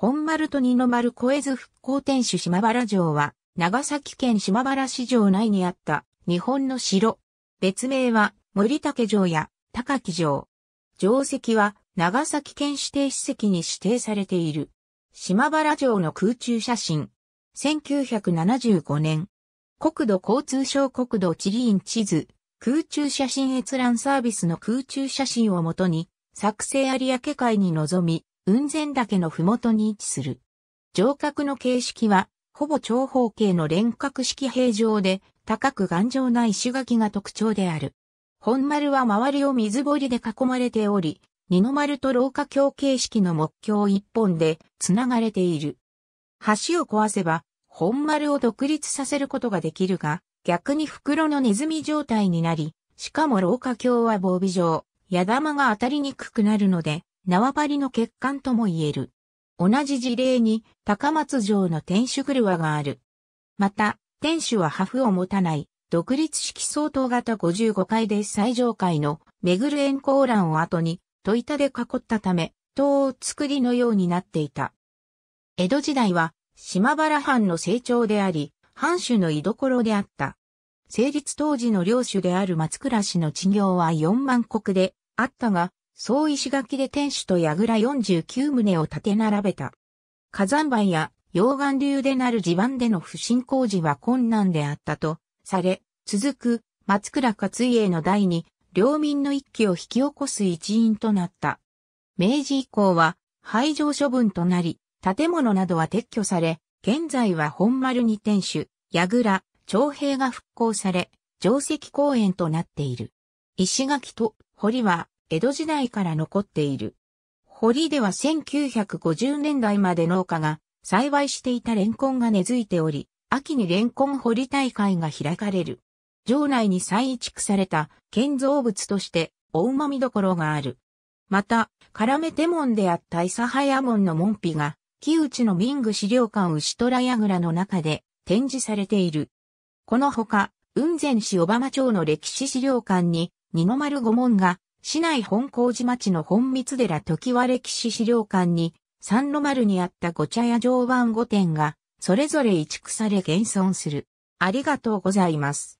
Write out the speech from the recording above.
本丸と二の丸越え津復興天守島原城は、長崎県島原市城内にあった日本の城。別名は森竹城や高木城。城跡は長崎県指定史跡に指定されている。島原城の空中写真。1975年。国土交通省国土地理院地図。空中写真閲覧サービスの空中写真をもとに、作成有明海に臨み、雲仙岳のふもとに位置する。城郭の形式は、ほぼ長方形の連角式平状で、高く頑丈な石垣が特徴である。本丸は周りを水堀で囲まれており、二の丸と廊下橋形式の木橋一本で繋がれている。橋を壊せば、本丸を独立させることができるが、逆に袋のネズミ状態になり、しかも廊下橋は防備上、矢玉が当たりにくくなるので、縄張りの欠陥とも言える。同じ事例に高松城の天守車がある。また、天守は破風を持たない、独立式相当型55階で最上階の巡る円光欄を後に、戸板で囲ったため、塔作りのようになっていた。江戸時代は、島原藩の成長であり、藩主の居所であった。成立当時の領主である松倉氏の知業は4万国であったが、総石垣で天守と櫓49棟を建て並べた。火山灰や溶岩流でなる地盤での不振工事は困難であったとされ、続く松倉勝家の代に領民の一揆を引き起こす一因となった。明治以降は廃城処分となり、建物などは撤去され、現在は本丸に天守、櫓、徴兵が復興され、城跡公園となっている。石垣と堀は江戸時代から残っている。堀では1950年代まで農家が栽培していたレンコンが根付いており、秋にレンコン堀大会が開かれる。城内に再移築された建造物としてお馬見どころがある。また、絡め手門であった諫早門の門扉が、木内の民具資料館牛虎櫓の中で展示されている。このほか、雲仙市小浜町の歴史資料館に、二の丸御門が市内本高寺町の本密寺時和歴史資料館に、三の丸にあったご茶屋常番御殿が、それぞれ移築され現存する。ありがとうございます。